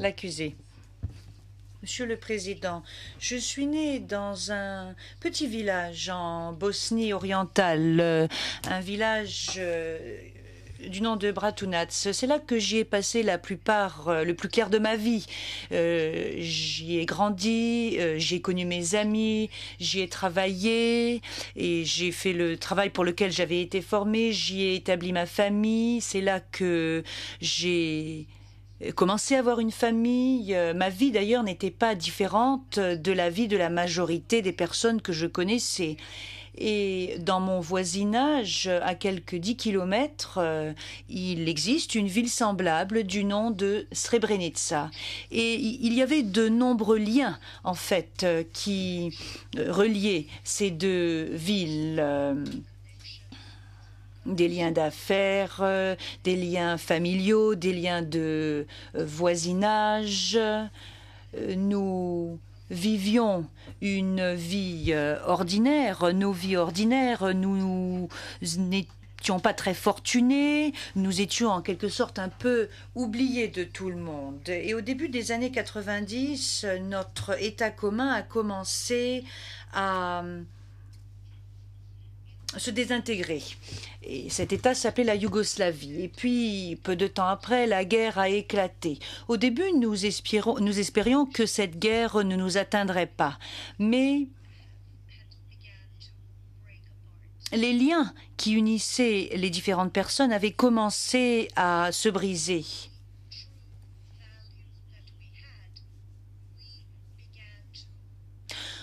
L'accusé. Monsieur le Président, je suis né dans un petit village en Bosnie-Orientale, euh, un village euh, du nom de Bratunac. C'est là que j'y ai passé la plupart, euh, le plus clair de ma vie. j'y ai grandi, j'ai connu mes amis, j'y ai travaillé et j'ai fait le travail pour lequel j'avais été formé. J'y ai établi ma famille. C'est là que j'ai euh, commencer à avoir une famille. Euh, ma vie d'ailleurs n'était pas différente euh, de la vie de la majorité des personnes que je connaissais. Et dans mon voisinage, à quelques dix kilomètres, il existe une ville semblable du nom de Srebrenica. Et il y avait de nombreux liens, en fait, qui reliaient ces deux villes des liens d'affaires, euh, des liens familiaux, des liens de euh, voisinage. Euh, nous vivions une vie ordinaire, nos vies ordinaires, nous n'étions pas très fortunés, nous étions en quelque sorte un peu oubliés de tout le monde. Et au début des années 90, notre État commun a commencé à se désintégrer. Et cet État s'appelait la Yougoslavie. Et puis, peu de temps après, la guerre a éclaté. Au début, nous, nous espérions que cette guerre ne nous atteindrait pas. Mais les liens qui unissaient les différentes personnes avaient commencé à se briser.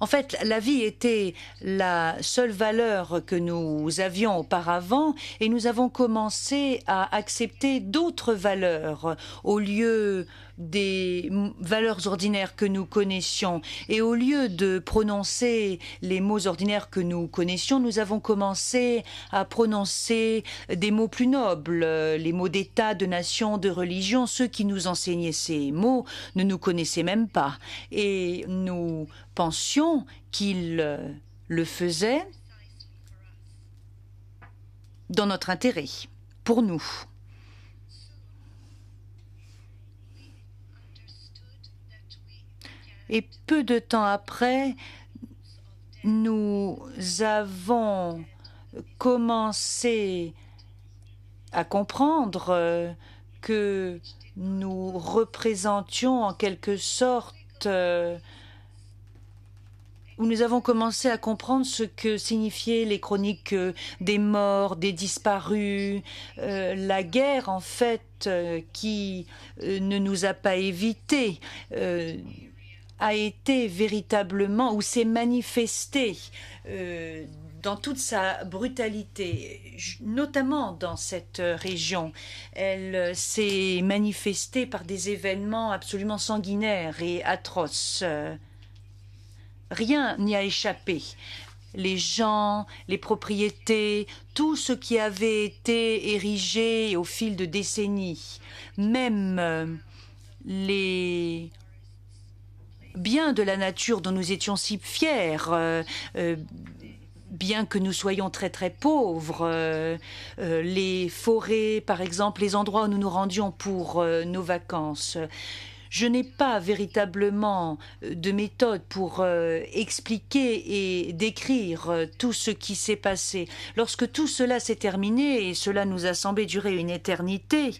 En fait, la vie était la seule valeur que nous avions auparavant et nous avons commencé à accepter d'autres valeurs au lieu des valeurs ordinaires que nous connaissions. Et au lieu de prononcer les mots ordinaires que nous connaissions, nous avons commencé à prononcer des mots plus nobles, euh, les mots d'État, de nation, de religion. Ceux qui nous enseignaient ces mots ne nous connaissaient même pas. Et nous pensions qu'ils euh, le faisaient dans notre intérêt, pour nous. Et peu de temps après, nous avons commencé à comprendre euh, que nous représentions en quelque sorte euh, où nous avons commencé à comprendre ce que signifiaient les chroniques euh, des morts, des disparus, la guerre en fait qui ne nous a pas évité a été véritablement ou s'est manifestée euh, dans toute sa brutalité, notamment dans cette région. Elle euh, s'est manifestée par des événements absolument sanguinaires et atroces. Euh, rien n'y a échappé. Les gens, les propriétés, tout ce qui avait été érigé au fil de décennies, même les de la nature dont nous étions si fiers. Euh, euh, bien que nous soyons très très pauvres, euh, les forêts, par exemple, les endroits où nous nous rendions pour nos vacances. Je n'ai pas véritablement de méthode pour expliquer et décrire tout ce qui s'est passé. Lorsque tout cela s'est terminé, et cela nous a semblé durer une éternité,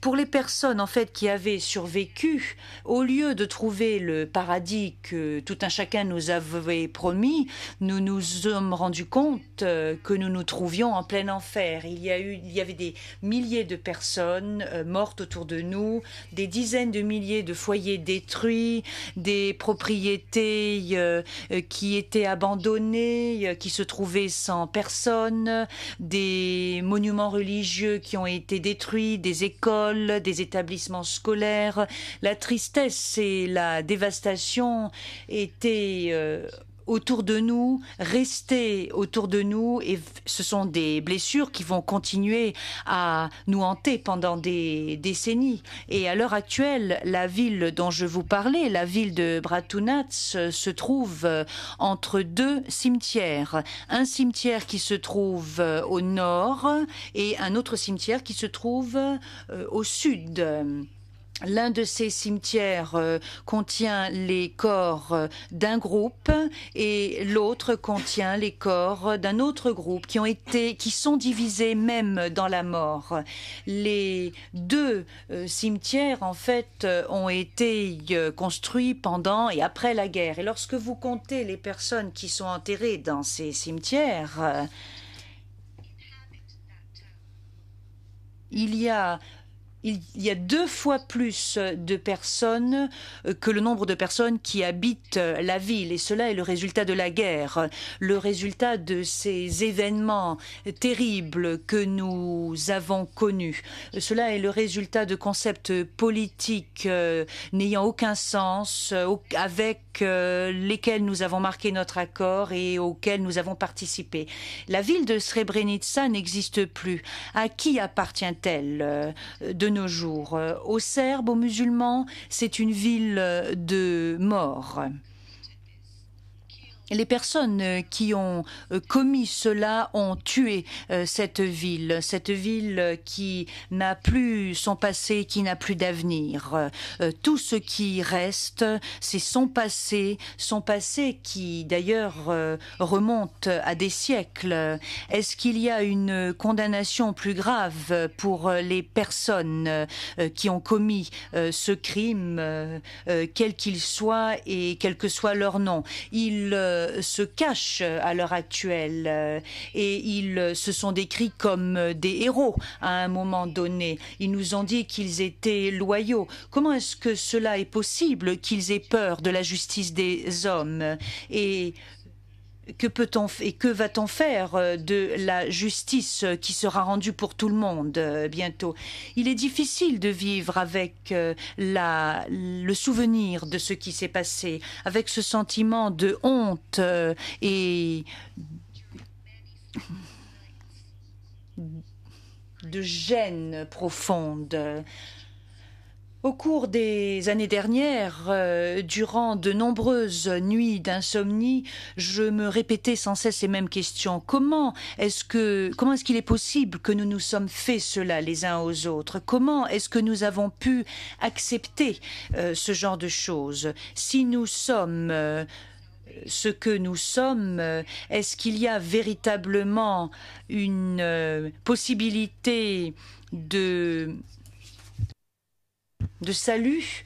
pour les personnes en fait qui avaient survécu, au lieu de trouver le paradis que tout un chacun nous avait promis, nous nous sommes rendus compte euh, que nous nous trouvions en plein enfer. Il y a eu, il y avait des milliers de personnes euh, mortes autour de nous, des dizaines de milliers de foyers détruits, des propriétés euh, qui étaient abandonnées, qui se trouvaient sans personne, des monuments religieux qui ont été détruits, des écoles des établissements scolaires. La tristesse et la dévastation étaient euh, autour de nous, rester autour de nous, et ce sont des blessures qui vont continuer à nous hanter pendant des décennies. Et à l'heure actuelle, la ville dont je vous parlais, la ville de Bratunats, se trouve euh, entre deux cimetières. Un cimetière qui se trouve euh, au nord et un autre cimetière qui se trouve euh, au sud. L'un de ces cimetières euh, contient les corps euh, d'un groupe et l'autre contient les corps euh, d'un autre groupe qui ont été, qui sont divisés même dans la mort. Les deux cimetières, en fait, ont été construits pendant et après la guerre. Et lorsque vous comptez les personnes qui sont enterrées dans ces cimetières, il y a il y a deux fois plus de personnes euh, que le nombre de personnes qui habitent euh, la ville. Et cela est le résultat de la guerre, le résultat de ces événements terribles que nous avons connus. Cela est le résultat de concepts politiques euh, n'ayant aucun sens, avec lesquels nous avons marqué notre accord et auxquels nous avons participé. La ville de Srebrenica n'existe plus. À qui appartient-elle De nos jours. Euh, aux Serbes, aux musulmans, c'est une ville euh, de morts. Les personnes euh, qui ont euh, commis cela ont tué euh, cette ville, cette ville qui n'a plus son passé, qui n'a plus d'avenir. Tout ce qui reste, c'est son passé, son passé qui d'ailleurs remonte à des siècles. Est-ce qu'il y a une condamnation plus grave pour les personnes qui ont commis ce crime, quel qu'il soit et quel que soit leur nom Ils euh, se cachent à l'heure actuelle euh, et ils euh, se sont décrits comme des héros à un moment donné. Ils nous ont dit qu'ils étaient loyaux. Comment est-ce que cela est possible qu'ils aient peur de la justice des hommes et que peut-on et que va-t-on faire euh, de la justice euh, qui sera rendue pour tout le monde euh, bientôt Il est difficile de vivre avec la, le souvenir de ce qui s'est passé, avec ce sentiment de honte et de gêne profonde. Au cours des années dernières, euh, durant de nombreuses nuits d'insomnie, je me répétais sans cesse les mêmes questions. Comment est-ce que comment est-ce qu'il est possible que nous nous sommes fait cela les uns aux autres Comment est-ce que nous avons pu accepter euh, ce genre de choses Si nous sommes euh, ce que nous sommes, est-ce qu'il y a véritablement une possibilité de de salut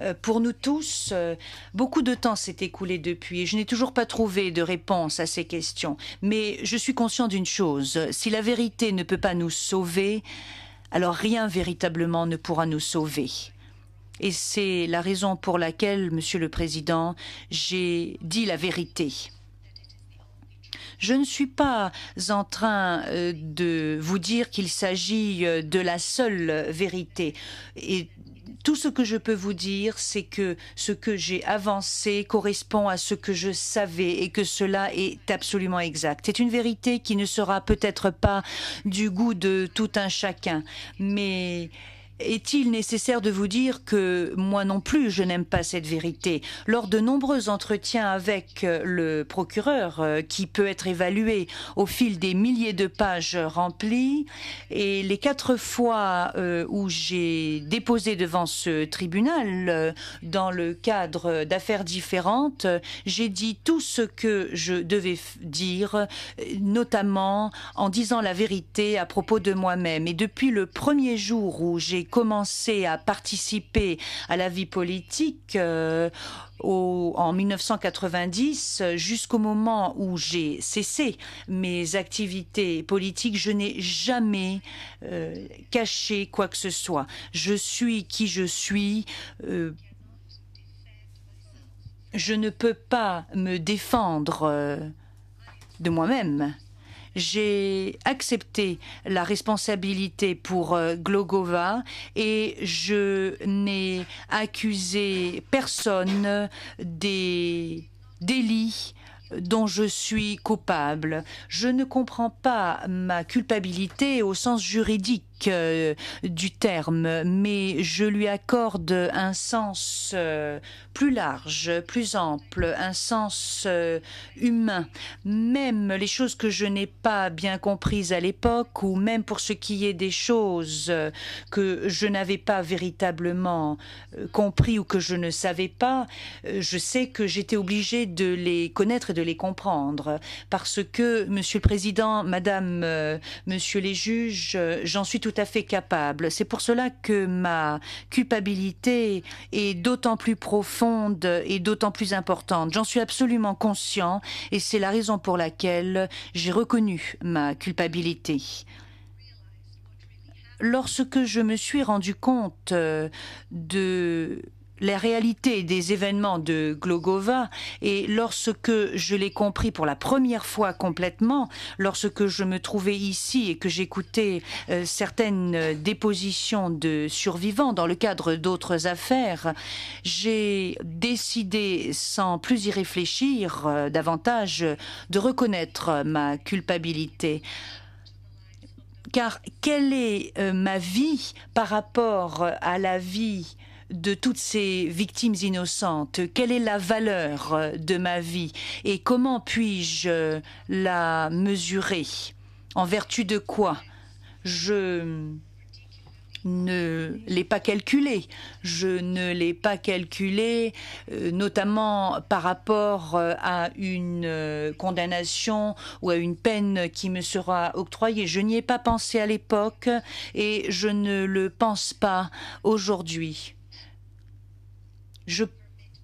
euh, pour nous tous, euh, beaucoup de temps s'est écoulé depuis et je n'ai toujours pas trouvé de réponse à ces questions. Mais je suis conscient d'une chose, si la vérité ne peut pas nous sauver, alors rien véritablement ne pourra nous sauver. Et c'est la raison pour laquelle, Monsieur le Président, j'ai dit la vérité. Je ne suis pas en train euh, de vous dire qu'il s'agit de la seule vérité et tout ce que je peux vous dire, c'est que ce que j'ai avancé correspond à ce que je savais et que cela est absolument exact. C'est une vérité qui ne sera peut-être pas du goût de tout un chacun, mais est-il nécessaire de vous dire que moi non plus je n'aime pas cette vérité Lors de nombreux entretiens avec euh, le procureur, euh, qui peut être évalué au fil des milliers de pages remplies, et les quatre fois euh, où j'ai déposé devant ce tribunal, dans le cadre d'affaires différentes, j'ai dit tout ce que je devais dire, notamment en disant la vérité à propos de moi-même. Et depuis le premier jour où j'ai commencé à participer à la vie politique euh, en 1990 jusqu'au moment où j'ai cessé mes activités politiques. Je n'ai jamais euh, caché quoi que ce soit. Je suis qui je suis. Euh, je ne peux pas me défendre de moi-même j'ai accepté la responsabilité pour euh, Glogova et je n'ai accusé personne des délits dont je suis coupable. Je ne comprends pas ma culpabilité au sens juridique. Euh, du terme, mais je lui accorde un sens euh, plus large, plus ample, un sens euh, humain. Même les choses que je n'ai pas bien comprises à l'époque, ou même pour ce qui est des choses que je n'avais pas véritablement compris ou que je ne savais pas, je sais que j'étais obligée de les connaître et de les comprendre, parce que, Monsieur le Président, Madame, Monsieur les juges, j'en suis à fait capable. C'est pour cela que ma culpabilité est d'autant plus profonde et d'autant plus importante. J'en suis absolument conscient et c'est la raison pour laquelle j'ai reconnu ma culpabilité lorsque je me suis rendu compte euh, de la réalité des événements de Glogova et lorsque je l'ai compris pour la première fois complètement, lorsque je me trouvais ici et que j'écoutais euh, certaines euh, dépositions de survivants dans le cadre d'autres affaires, j'ai décidé sans plus y réfléchir euh, davantage de reconnaître ma culpabilité car quelle est ma vie par rapport à la vie de toutes ces victimes innocentes Quelle est la valeur euh, de ma vie et comment puis-je euh, la mesurer En vertu de quoi Je ne l'ai pas calculé. Je ne l'ai pas calculé, euh, notamment par rapport à une condamnation ou à une peine qui me sera octroyée. Je n'y ai pas pensé à l'époque et je ne le pense pas aujourd'hui. Je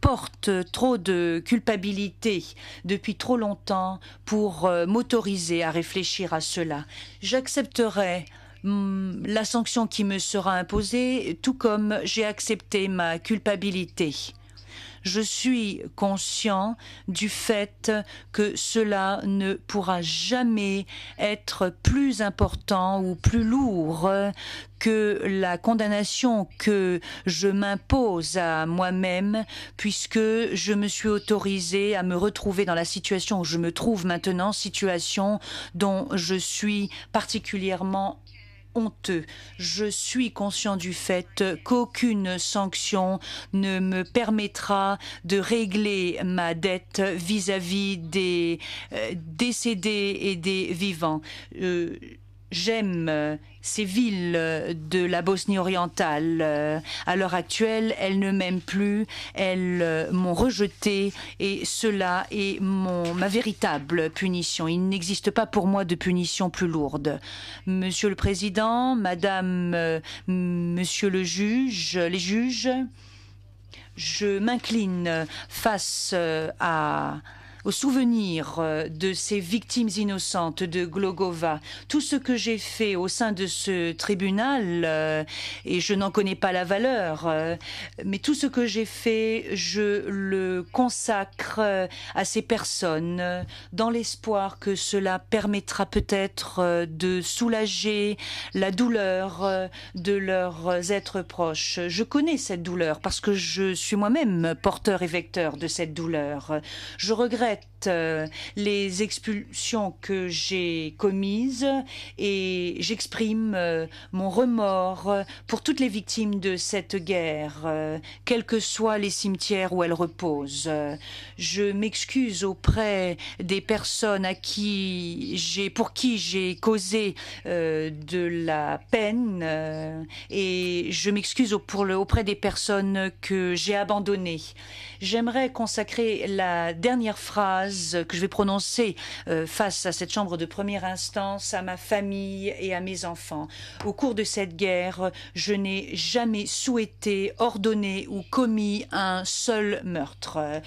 porte trop de culpabilité depuis trop longtemps pour euh, m'autoriser à réfléchir à cela. J'accepterai hum, la sanction qui me sera imposée, tout comme j'ai accepté ma culpabilité. Je suis conscient du fait que cela ne pourra jamais être plus important ou plus lourd que la condamnation que je m'impose à moi-même, puisque je me suis autorisé à me retrouver dans la situation où je me trouve maintenant, situation dont je suis particulièrement honteux. Je suis conscient du fait qu'aucune sanction ne me permettra de régler ma dette vis-à-vis des euh, décédés et des vivants. Euh, J'aime euh, ces villes euh, de la Bosnie-Orientale. Euh, à l'heure actuelle, elles ne m'aiment plus, elles m'ont rejeté et cela est mon, ma véritable punition. Il n'existe pas pour moi de punition plus lourde. Monsieur le Président, Madame, Monsieur le juge, les juges, je m'incline face à au souvenir euh, de ces victimes innocentes de Glogova. Tout ce que j'ai fait au sein de ce tribunal, euh, et je n'en connais pas la valeur, euh, mais tout ce que j'ai fait, je le consacre à ces personnes dans l'espoir que cela permettra peut-être de soulager la douleur de leurs êtres proches. Je connais cette douleur parce que je suis moi-même porteur et vecteur de cette douleur. Je regrette euh, les expulsions que j'ai commises et j'exprime euh, mon remords pour toutes les victimes de cette guerre, euh, quels que soient les cimetières où elles reposent. Je m'excuse auprès des personnes à qui j'ai, pour qui j'ai causé de la peine et je m'excuse auprès des personnes que j'ai abandonnées. J'aimerais consacrer la dernière phrase que je vais prononcer euh, face à cette chambre de première instance, à ma famille et à mes enfants. Au cours de cette guerre, je n'ai jamais souhaité, ordonné ou commis un seul meurtre.